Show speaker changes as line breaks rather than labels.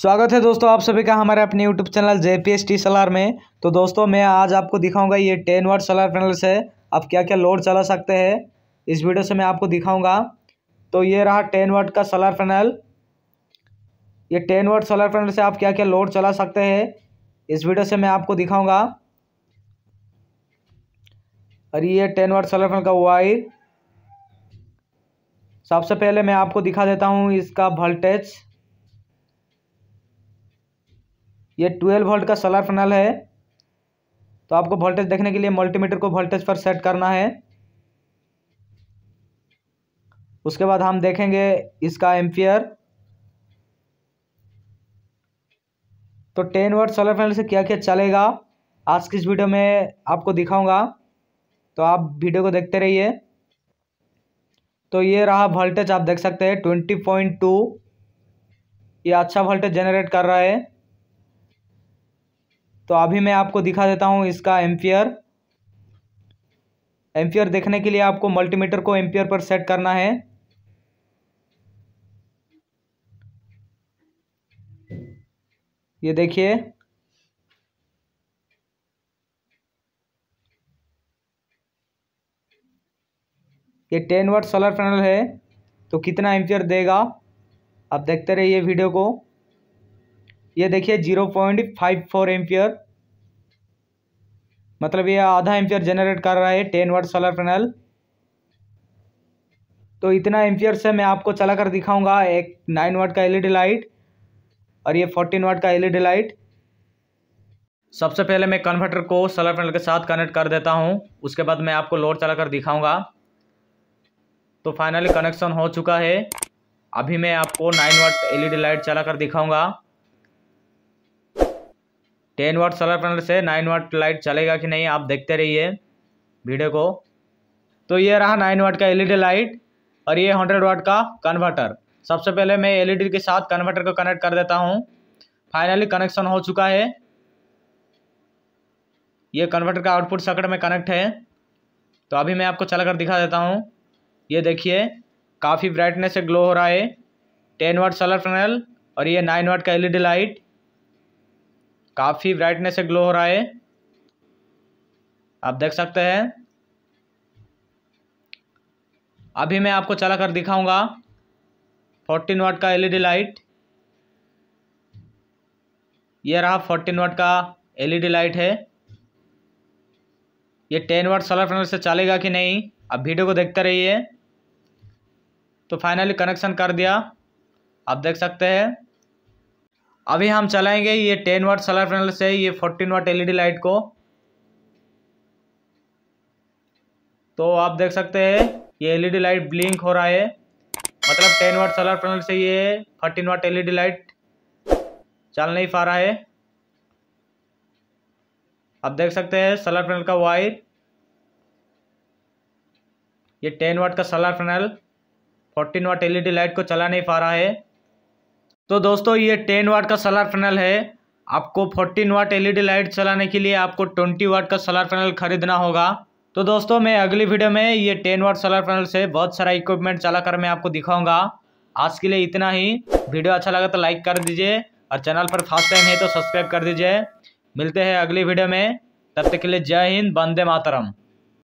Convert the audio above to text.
स्वागत है दोस्तों आप सभी का हमारे अपने YouTube channel J P S T सलार में तो दोस्तों मैं आज आपको दिखाऊंगा ये टेन वाट सलार पैनल्स है आप क्या क्या लोड चला सकते हैं इस वीडियो से मैं आपको दिखाऊंगा तो ये रहा टेन वाट का सोलर पैनल ये टेन वाट सोलर पैनल से आप क्या क्या लोड चला सकते हैं इस वीडियो से मैं आपको दिखाऊंगा और ये टेन वाट सोलर पैनल का वायर सबसे पहले मैं आपको दिखा देता हूँ इसका वोल्टेज ये ट्वेल्व वोल्ट का सोलर पैनल है तो आपको वोल्टेज देखने के लिए मल्टीमीटर को वोल्टेज पर सेट करना है उसके बाद हम देखेंगे इसका एम्पियर तो टेन वोल्ट सोलर पैनल से क्या क्या चलेगा आज की इस वीडियो में आपको दिखाऊंगा तो आप वीडियो को देखते रहिए तो ये रहा वोल्टेज आप देख सकते हैं ट्वेंटी पॉइंट टू ये अच्छा वोल्टेज जनरेट कर रहा है तो अभी मैं आपको दिखा देता हूँ इसका एम्पियर एम्पियर देखने के लिए आपको मल्टीमीटर को एम्पियर पर सेट करना है ये देखिए ये टेन वर्ट सोलर पैनल है तो कितना एम्पियर देगा आप देखते रहिए वीडियो को ये देखिए zero point five four ampere मतलब ये आधा एम्पियर जनरेट कर रहा है टेन वर्ट सोलर पैनल तो इतना एम्पियर से मैं आपको चला कर दिखाऊंगा एक नाइन वाट का एलईडी लाइट e और ये फोर्टीन वाट का एलईडी लाइट e सबसे पहले मैं कन्वर्टर को सोलर पैनल के साथ कनेक्ट कर देता हूँ उसके बाद मैं आपको लोड चला कर दिखाऊंगा तो फाइनली कनेक्शन हो चुका है अभी मैं आपको नाइन वाट एलईडी लाइट चला कर दिखाऊंगा टेन वाट सोलर पैनल से नाइन वाट लाइट चलेगा कि नहीं आप देखते रहिए वीडियो को तो ये रहा नाइन वाट का एलईडी लाइट e और ये हंड्रेड वाट का कन्वर्टर सबसे पहले मैं एलईडी e के साथ कन्वर्टर को कनेक्ट कर देता हूँ फाइनली कनेक्शन हो चुका है ये कन्वर्टर का आउटपुट सकट में कनेक्ट है तो अभी मैं आपको चला कर दिखा देता हूँ ये देखिए काफ़ी ब्राइटनेस से ग्लो हो रहा है टेन वाट सोलर पैनल और ये नाइन वाट का एलईडी लाइट e काफ़ी ब्राइटनेस से ग्लो हो रहा है आप देख सकते हैं अभी मैं आपको चला कर दिखाऊंगा 14 वाट का एलईडी लाइट e ये रहा 14 वाट का एलईडी लाइट e है ये 10 वाट सोलर पैनल से चलेगा कि नहीं आप वीडियो को देखते रहिए तो फाइनली कनेक्शन कर दिया आप देख सकते हैं अभी हम चलाएंगे ये टेन वाट सोलर पैनल से ये फोर्टीन वाट एलईडी लाइट को तो आप देख सकते हैं ये एलईडी लाइट ब्लिंक हो रहा है मतलब टेन वाट सोलर पैनल से ये फोर्टीन वाट एलईडी लाइट चल नहीं पा रहा है आप देख सकते हैं सोलर पैनल का वायर ये टेन वाट का solar panel fourteen watt LED light को चला नहीं पा रहा है तो दोस्तों ये टेन वाट का सोलर पैनल है आपको फोर्टीन वाट एलईडी लाइट चलाने के लिए आपको ट्वेंटी वाट का सोलर पैनल खरीदना होगा तो दोस्तों मैं अगली वीडियो में ये टेन वाट सोलर पैनल से बहुत सारा इक्विपमेंट चलाकर मैं आपको दिखाऊंगा आज के लिए इतना ही वीडियो अच्छा लगा तो लाइक कर दीजिए और चैनल पर फर्स्ट टाइम है तो सब्सक्राइब कर दीजिए मिलते हैं अगली वीडियो में तब तक के लिए जय हिंद बंदे मातरम